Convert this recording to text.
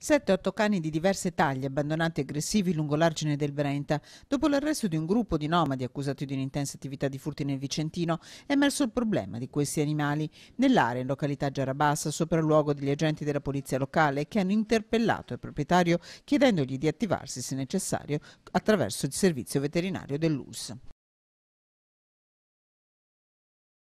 7-8 cani di diverse taglie abbandonati e aggressivi lungo l'argine del Brenta. Dopo l'arresto di un gruppo di nomadi accusati di un'intensa attività di furti nel Vicentino, è emerso il problema di questi animali. Nell'area, in località Giarabassa, sopra il luogo degli agenti della polizia locale che hanno interpellato il proprietario chiedendogli di attivarsi, se necessario, attraverso il servizio veterinario dell'US.